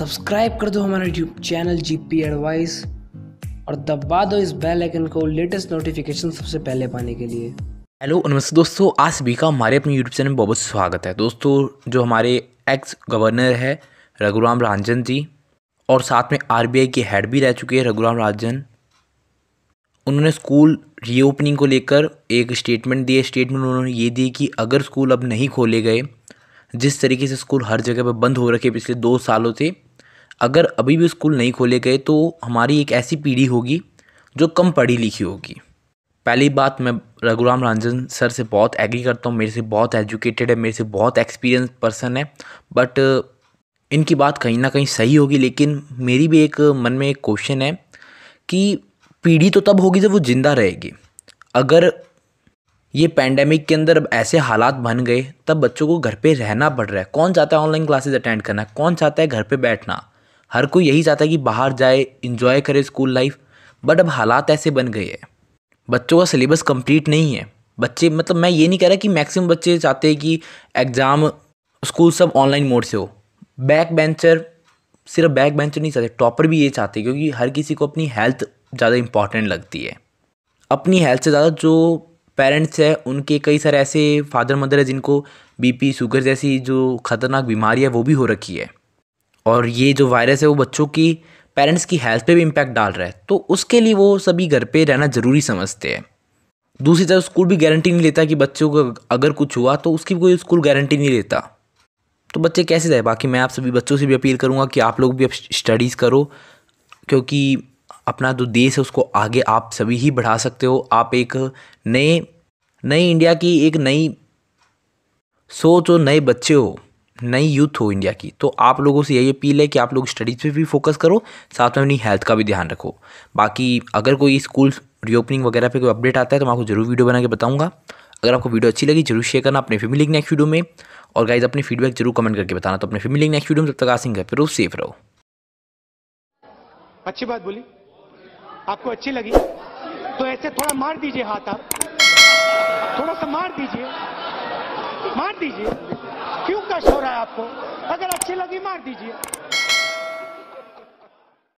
subscribe कर दो हमारा YouTube channel G P advice और दबा दो इस बेल आइकन को लेटेस्ट नोटिफिकेशन सबसे पहले पाने के लिए हेलो नमस्ते दोस्तों आज सभी का हमारे अपने यूट्यूब चैनल में बहुत स्वागत है दोस्तों जो हमारे एक्स गवर्नर है रघुराम राजन जी और साथ में आई के हेड भी रह चुके हैं रघुराम राजन उन्होंने स्कूल रीओपनिंग को लेकर एक स्टेटमेंट दिए स्टेटमेंट उन्होंने ये दी कि अगर स्कूल अब नहीं खोले गए जिस तरीके से स्कूल हर जगह पर बंद हो रखे पिछले दो सालों से अगर अभी भी स्कूल नहीं खोले गए तो हमारी एक ऐसी पीढ़ी होगी जो कम पढ़ी लिखी होगी पहली बात मैं रघुराम रंजन सर से बहुत एग्री करता हूँ मेरे से बहुत एजुकेटेड है मेरे से बहुत एक्सपीरियंस पर्सन है बट इनकी बात कहीं ना कहीं सही होगी लेकिन मेरी भी एक मन में एक क्वेश्चन है कि पीढ़ी तो तब होगी जब वो ज़िंदा रहेगी अगर ये पैंडेमिक के अंदर ऐसे हालात बन गए तब बच्चों को घर पे रहना पड़ रहा है कौन चाहता है ऑनलाइन क्लासेस अटेंड करना कौन चाहता है घर पे बैठना हर कोई यही चाहता है कि बाहर जाए इन्जॉय करे स्कूल लाइफ बट अब हालात ऐसे बन गए हैं बच्चों का सिलेबस कंप्लीट नहीं है बच्चे मतलब मैं ये नहीं कह रहा कि मैक्सिमम बच्चे चाहते हैं कि एग्ज़ाम स्कूल सब ऑनलाइन मोड से हो बैक बेंचर सिर्फ बैक बेंचर नहीं चाहते टॉपर भी ये चाहते क्योंकि हर किसी को अपनी हेल्थ ज़्यादा इंपॉर्टेंट लगती है अपनी हेल्थ से ज़्यादा जो पेरेंट्स हैं उनके कई सारे ऐसे फादर मदर हैं जिनको बीपी शुगर जैसी जो ख़तरनाक बीमारी है वो भी हो रखी है और ये जो वायरस है वो बच्चों की पेरेंट्स की हेल्थ पे भी इम्पैक्ट डाल रहा है तो उसके लिए वो सभी घर पे रहना ज़रूरी समझते हैं दूसरी तरफ स्कूल भी गारंटी नहीं लेता कि बच्चों को अगर कुछ हुआ तो उसकी कोई स्कूल गारंटी नहीं लेता तो बच्चे कैसे जाए बाकी मैं आप सभी बच्चों से भी अपील करूँगा कि आप लोग भी अब स्टडीज़ करो क्योंकि अपना जो देश है उसको आगे आप सभी ही बढ़ा सकते हो आप एक नए नए इंडिया की एक नई सोच और नए बच्चे हो नई यूथ हो इंडिया की तो आप लोगों से यही अपील है कि आप लोग स्टडीज़ पे भी फोकस करो साथ में अपनी हेल्थ का भी ध्यान रखो बाकी अगर कोई स्कूल रीओपनिंग वगैरह पे कोई अपडेट आता है तो मैं आपको जरूर वीडियो बना के बताऊँगा अगर आपको वीडियो अच्छी लगी जरूर शेयर करना अपने फैमिली के नेक्स्ट वीडियो में और गाइज अपनी फीडबैक जरूर कमेंट करके बताना तो अपने फैमिली के नेक्स्ट वीडियो में तब तक आसिंग पर सेफ रहो अच्छी बात बोली आपको अच्छी लगी तो ऐसे थोड़ा मार दीजिए हाथ आप थोड़ा सा मार दीजिए मार दीजिए क्यों कष्ट हो रहा है आपको अगर अच्छी लगी मार दीजिए